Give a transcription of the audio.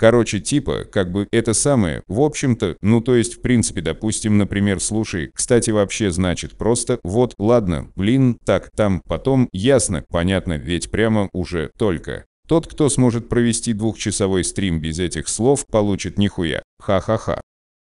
Короче, типа, как бы это самое, в общем-то, ну то есть, в принципе, допустим, например, слушай, кстати, вообще значит просто, вот, ладно, блин, так, там, потом, ясно, понятно, ведь прямо уже, только. Тот, кто сможет провести двухчасовой стрим без этих слов, получит нихуя. Ха-ха-ха.